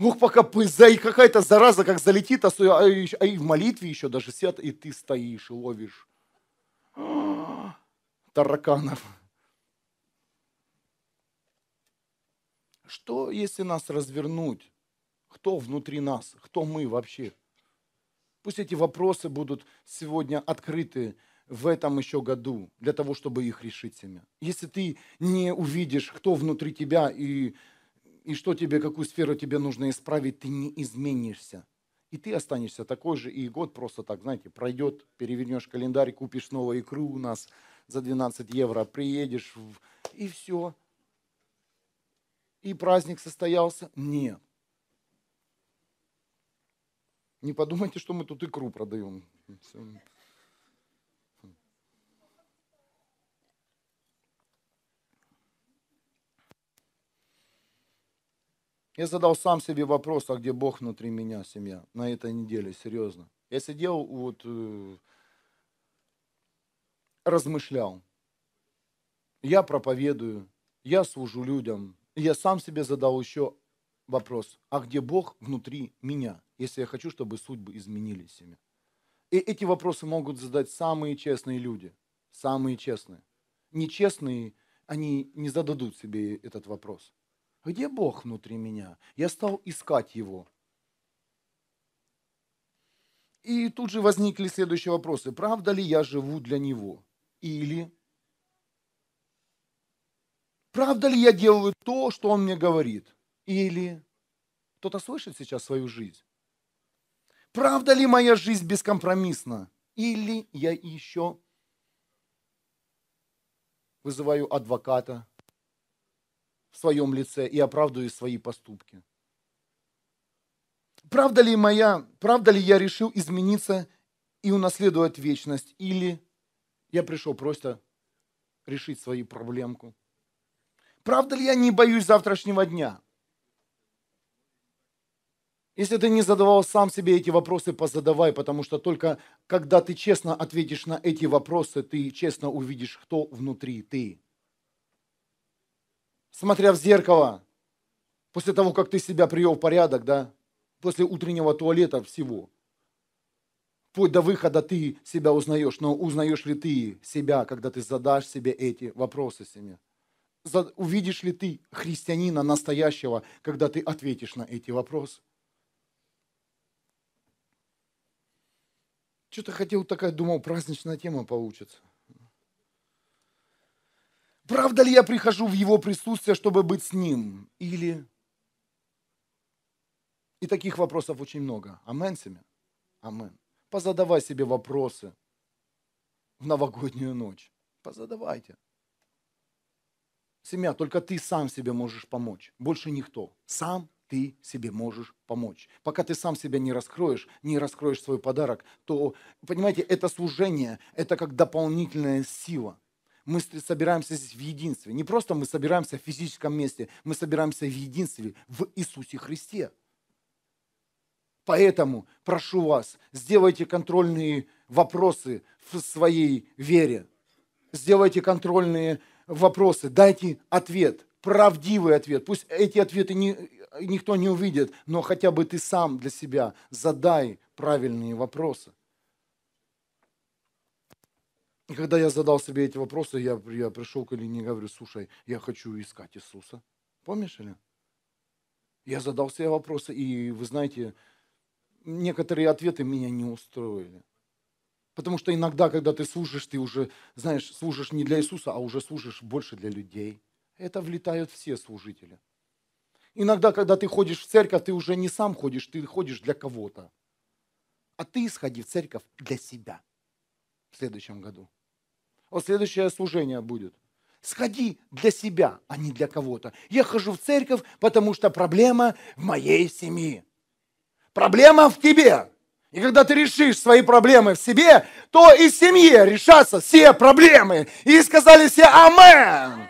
Ох, пока пызда, какая-то зараза как залетит, а, а, а и в молитве еще даже сидят, и ты стоишь и ловишь тараканов. Что, если нас развернуть? Кто внутри нас? Кто мы вообще? Пусть эти вопросы будут сегодня открыты в этом еще году, для того, чтобы их решить семя. Если ты не увидишь, кто внутри тебя и, и что тебе, какую сферу тебе нужно исправить, ты не изменишься. И ты останешься такой же, и год просто так, знаете, пройдет, перевернешь календарь, купишь новую икру у нас за 12 евро, приедешь, в... и все и праздник состоялся? Нет. Не подумайте, что мы тут икру продаем. Я задал сам себе вопрос, а где Бог внутри меня, семья, на этой неделе, серьезно. Я сидел, вот, э, размышлял. Я проповедую, я служу людям, я сам себе задал еще вопрос, а где Бог внутри меня, если я хочу, чтобы судьбы изменились ими? И эти вопросы могут задать самые честные люди, самые честные. Нечестные, они не зададут себе этот вопрос. Где Бог внутри меня? Я стал искать Его. И тут же возникли следующие вопросы. Правда ли я живу для Него? Или Правда ли я делаю то, что он мне говорит? Или кто-то слышит сейчас свою жизнь? Правда ли моя жизнь бескомпромиссна? Или я еще вызываю адвоката в своем лице и оправдываю свои поступки? Правда ли моя, правда ли я решил измениться и унаследовать вечность? Или я пришел просто решить свою проблемку? правда ли я не боюсь завтрашнего дня? Если ты не задавал сам себе эти вопросы, позадавай, потому что только когда ты честно ответишь на эти вопросы, ты честно увидишь, кто внутри ты. Смотря в зеркало, после того, как ты себя привел в порядок, да, после утреннего туалета всего, вплоть до выхода ты себя узнаешь, но узнаешь ли ты себя, когда ты задашь себе эти вопросы себе? увидишь ли ты христианина настоящего, когда ты ответишь на эти вопросы? Что-то хотел такая, думал, праздничная тема получится. Правда ли я прихожу в его присутствие, чтобы быть с ним? Или... И таких вопросов очень много. Амен, семья? Амен. Позадавай себе вопросы в новогоднюю ночь. Позадавайте семья, только ты сам себе можешь помочь. Больше никто. Сам ты себе можешь помочь. Пока ты сам себя не раскроешь, не раскроешь свой подарок, то, понимаете, это служение, это как дополнительная сила. Мы собираемся здесь в единстве. Не просто мы собираемся в физическом месте, мы собираемся в единстве в Иисусе Христе. Поэтому прошу вас, сделайте контрольные вопросы в своей вере. Сделайте контрольные вопросы вопросы, дайте ответ, правдивый ответ. Пусть эти ответы не, никто не увидит, но хотя бы ты сам для себя задай правильные вопросы. И когда я задал себе эти вопросы, я, я пришел к Алине и говорю, слушай, я хочу искать Иисуса. Помнишь, или? Я задал себе вопросы, и вы знаете, некоторые ответы меня не устроили. Потому что иногда, когда ты служишь, ты уже, знаешь, служишь не для Иисуса, а уже служишь больше для людей. Это влетают все служители. Иногда, когда ты ходишь в церковь, ты уже не сам ходишь, ты ходишь для кого-то. А ты сходи в церковь для себя в следующем году. Вот следующее служение будет. Сходи для себя, а не для кого-то. Я хожу в церковь, потому что проблема в моей семье. Проблема в тебе. И когда ты решишь свои проблемы в себе, то и в семье решатся все проблемы. И сказали все Амэн.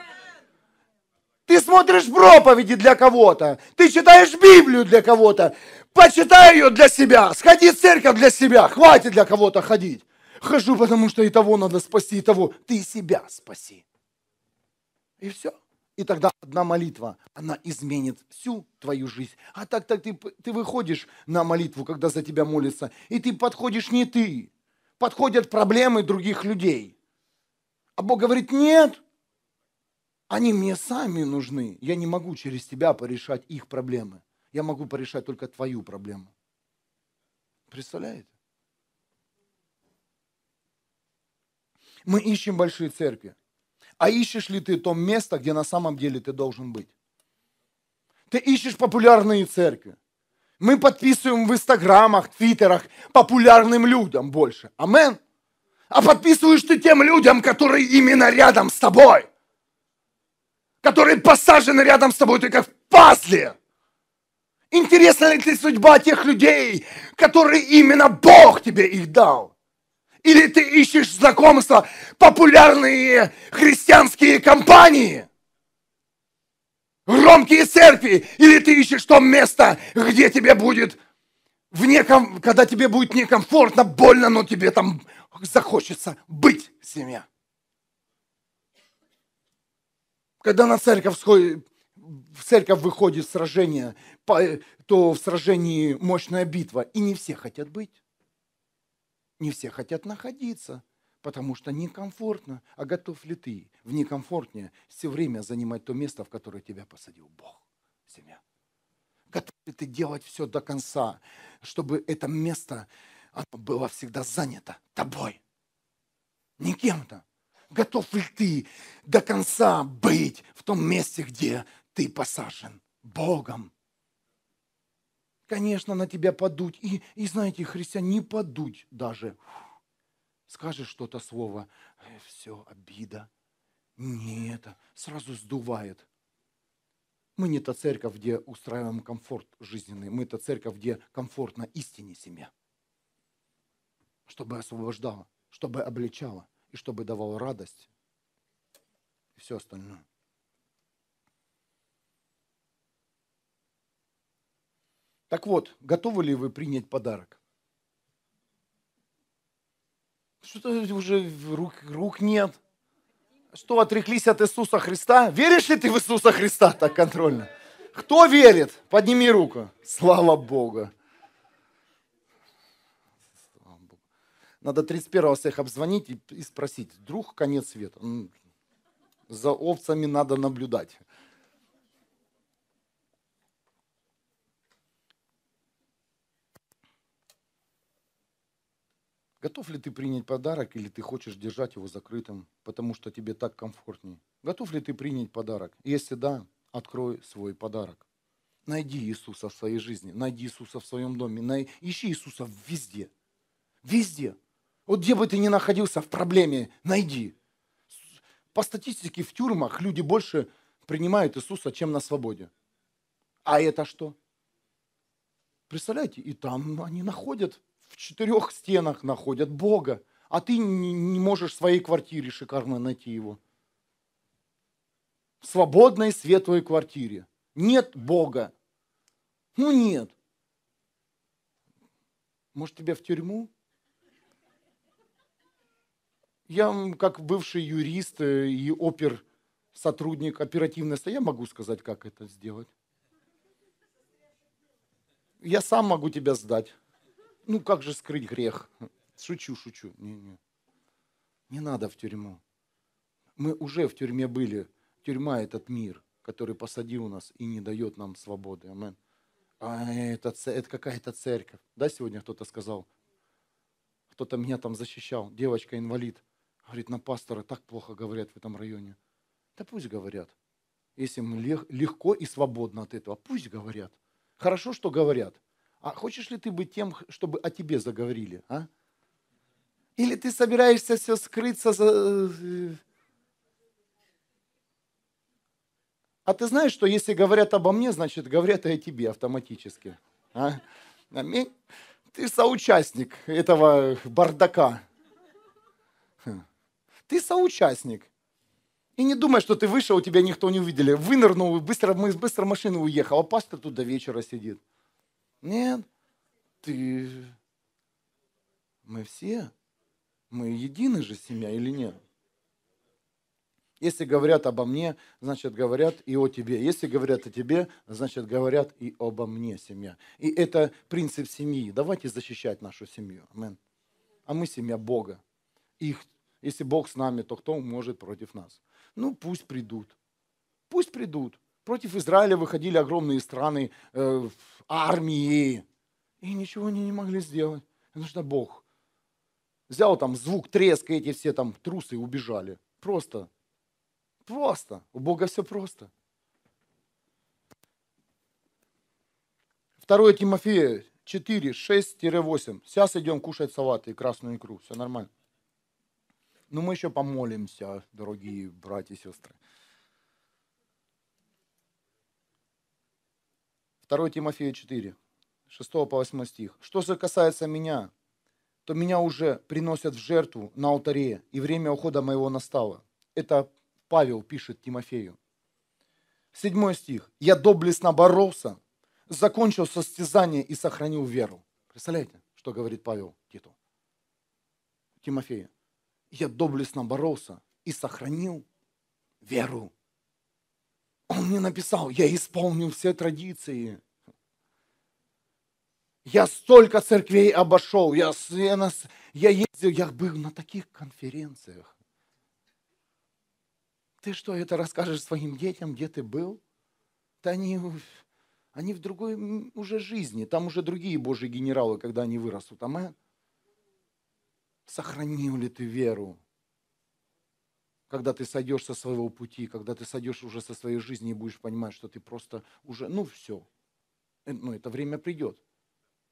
Ты смотришь проповеди для кого-то, ты читаешь Библию для кого-то, почитай ее для себя, сходи в церковь для себя, хватит для кого-то ходить. Хожу, потому что и того надо спасти, и того. Ты себя спаси. И все. И тогда одна молитва, она изменит всю твою жизнь. А так так ты, ты выходишь на молитву, когда за тебя молится, и ты подходишь не ты. Подходят проблемы других людей. А Бог говорит, нет, они мне сами нужны. Я не могу через тебя порешать их проблемы. Я могу порешать только твою проблему. Представляете? Мы ищем большие церкви. А ищешь ли ты то место, где на самом деле ты должен быть? Ты ищешь популярные церкви. Мы подписываем в инстаграмах, твиттерах популярным людям больше. Амен. А подписываешь ты тем людям, которые именно рядом с тобой. Которые посажены рядом с тобой, ты как в пазле. Интересна ли ты судьба тех людей, которые именно Бог тебе их дал? Или ты ищешь знакомства популярные христианские компании? Громкие церкви. Или ты ищешь то место, где тебе будет неком, когда тебе будет некомфортно, больно, но тебе там захочется быть семья. Когда на церковь сходит, в церковь выходит сражение, то в сражении мощная битва, и не все хотят быть. Не все хотят находиться, потому что некомфортно. А готов ли ты в некомфортнее все время занимать то место, в которое тебя посадил Бог, семья? Готов ли ты делать все до конца, чтобы это место было всегда занято тобой, не кем-то? Готов ли ты до конца быть в том месте, где ты посажен Богом? конечно, на тебя подуть. И, и знаете, христиан, не подуть даже. Скажешь что-то слово, э, все, обида. Не это, сразу сдувает. Мы не та церковь, где устраиваем комфорт жизненный. Мы та церковь, где комфортно истине семья. Чтобы освобождала, чтобы обличала и чтобы давала радость и все остальное. Так вот, готовы ли вы принять подарок? Что-то уже рук, рук нет. Что, отреклись от Иисуса Христа? Веришь ли ты в Иисуса Христа так контрольно? Кто верит? Подними руку. Слава Богу. Надо 31-го всех обзвонить и спросить, друг конец света. За овцами надо наблюдать. Готов ли ты принять подарок или ты хочешь держать его закрытым, потому что тебе так комфортнее? Готов ли ты принять подарок? Если да, открой свой подарок. Найди Иисуса в своей жизни, найди Иисуса в своем доме, най... ищи Иисуса везде. Везде. Вот где бы ты ни находился в проблеме, найди. По статистике в тюрьмах люди больше принимают Иисуса, чем на свободе. А это что? Представляете, и там они находят в четырех стенах находят Бога, а ты не можешь в своей квартире шикарно найти его. В свободной светлой квартире. Нет Бога. Ну нет. Может, тебя в тюрьму? Я, как бывший юрист э, и опер, сотрудник оперативной я могу сказать, как это сделать. Я сам могу тебя сдать. Ну как же скрыть грех? Шучу, шучу. Не, не. не надо в тюрьму. Мы уже в тюрьме были. Тюрьма – этот мир, который посадил нас и не дает нам свободы. Амен. А это, это какая-то церковь. Да, сегодня кто-то сказал? Кто-то меня там защищал. Девочка-инвалид. Говорит, на пастора так плохо говорят в этом районе. Да пусть говорят. Если им легко и свободно от этого, пусть говорят. Хорошо, что говорят. А хочешь ли ты быть тем, чтобы о тебе заговорили? А? Или ты собираешься все скрыться за... Э, э? А ты знаешь, что если говорят обо мне, значит, говорят и о тебе автоматически. А? Аминь. Ты соучастник этого бардака. Ты соучастник. И не думай, что ты вышел, тебя никто не увидели. Вынырнул, быстро, быстро машина уехала, а пастор тут до вечера сидит. Нет, ты... Мы все, мы едины же семья или нет? Если говорят обо мне, значит говорят и о тебе. Если говорят о тебе, значит говорят и обо мне семья. И это принцип семьи. Давайте защищать нашу семью. Амен. А мы семья Бога. Их, если Бог с нами, то кто может против нас? Ну пусть придут. Пусть придут. Против Израиля выходили огромные страны, э, армии, и ничего они не могли сделать. Нужно Бог. Взял там звук треска, эти все там трусы убежали. Просто. Просто. У Бога все просто. 2 Тимофея 4, 6-8. Сейчас идем кушать салаты и красную икру. Все нормально. Но ну, мы еще помолимся, дорогие братья и сестры. 2 Тимофея 4, 6 по 8 стих. «Что же касается меня, то меня уже приносят в жертву на алтаре, и время ухода моего настало». Это Павел пишет Тимофею. Седьмой стих. «Я доблестно боролся, закончил состязание и сохранил веру». Представляете, что говорит Павел Титу? Тимофея. «Я доблестно боролся и сохранил веру». Он мне написал, я исполнил все традиции. Я столько церквей обошел, я, я, нас, я ездил, я был на таких конференциях. Ты что, это расскажешь своим детям, где ты был? Да они, они в другой уже жизни, там уже другие божьи генералы, когда они вырастут. Амен. Сохранил ли ты веру? когда ты сойдешь со своего пути, когда ты сойдешь уже со своей жизни и будешь понимать, что ты просто уже, ну все, э, ну это время придет.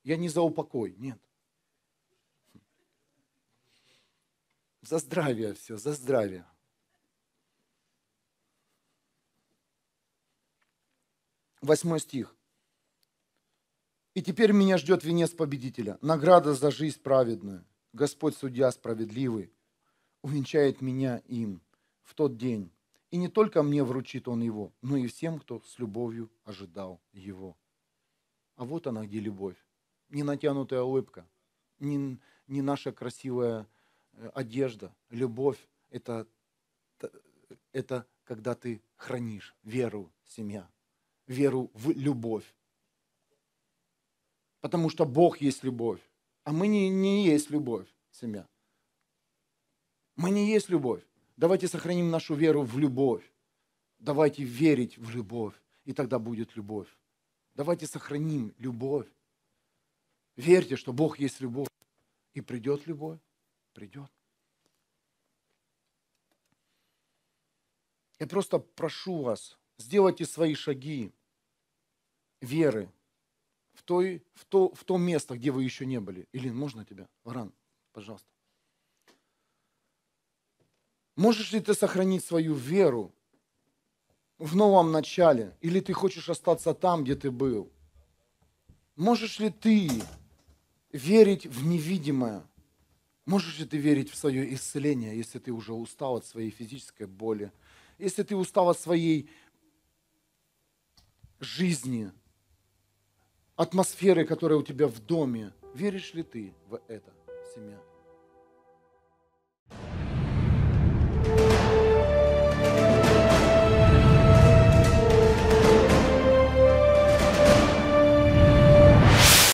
Я не за упокой, нет. За здравие все, за здравие. Восьмой стих. «И теперь меня ждет венец победителя, награда за жизнь праведную. Господь, судья справедливый, увенчает меня им в тот день. И не только мне вручит он его, но и всем, кто с любовью ожидал его. А вот она где любовь. Не натянутая улыбка, не, не наша красивая э, одежда. Любовь – это, это когда ты хранишь веру, семья, веру в любовь. Потому что Бог есть любовь, а мы не, не есть любовь, семья. Мы не есть любовь. Давайте сохраним нашу веру в любовь. Давайте верить в любовь, и тогда будет любовь. Давайте сохраним любовь. Верьте, что Бог есть любовь. И придет любовь. Придет. Я просто прошу вас, сделайте свои шаги веры в, той, в, то, в то место, где вы еще не были. Или можно тебя? Варан, пожалуйста. Можешь ли ты сохранить свою веру в новом начале? Или ты хочешь остаться там, где ты был? Можешь ли ты верить в невидимое? Можешь ли ты верить в свое исцеление, если ты уже устал от своей физической боли? Если ты устал от своей жизни, атмосферы, которая у тебя в доме, веришь ли ты в это, семья?